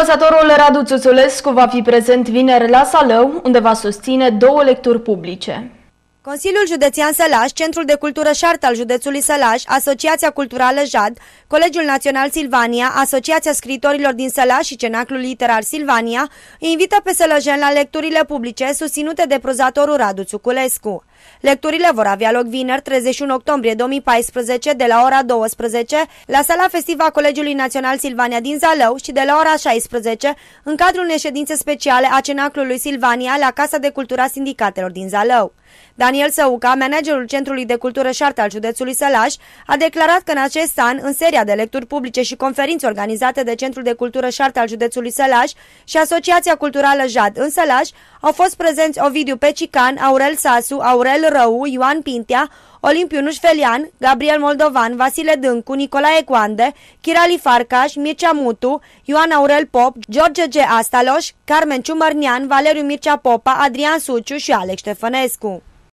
Prozatorul Radu Țuțulescu va fi prezent vineri la Salău, unde va susține două lecturi publice. Consiliul Județean Sălaș, Centrul de Cultură Șart al Județului Sălaș, Asociația Culturală JAD, Colegiul Național Silvania, Asociația Scriitorilor din Sălaș și Cenaclul Literar Silvania invită pe sălăjeni la lecturile publice susținute de prozatorul Radu Țuculescu. Lecturile vor avea loc vineri 31 octombrie 2014 de la ora 12 la sala festivă a Colegiului Național Silvania din Zalău și de la ora 16 în cadrul unei ședințe speciale a Cenaclului Silvania la Casa de Cultura Sindicatelor din Zalău. Daniel Săuca, managerul Centrului de Cultură și Arte al județului Sălaș, a declarat că în acest an, în seria de lecturi publice și conferințe organizate de Centrul de Cultură și Arte al județului Sălaș și Asociația Culturală JAD în Sălaș, au fost prezenți Ovidiu Pecican, Aurel Sasu, Aurel Aurel Rău, Ioan Pintea, Olimpiu Nușfelian, Gabriel Moldovan, Vasile Dâncu, Nicolae Coande, Chirali Farcaș, Mircea Mutu, Ioan Aurel Pop, George G. Astaloș, Carmen Ciumărnian, Valeriu Mircea Popa, Adrian Suciu și Alex Ștefănescu.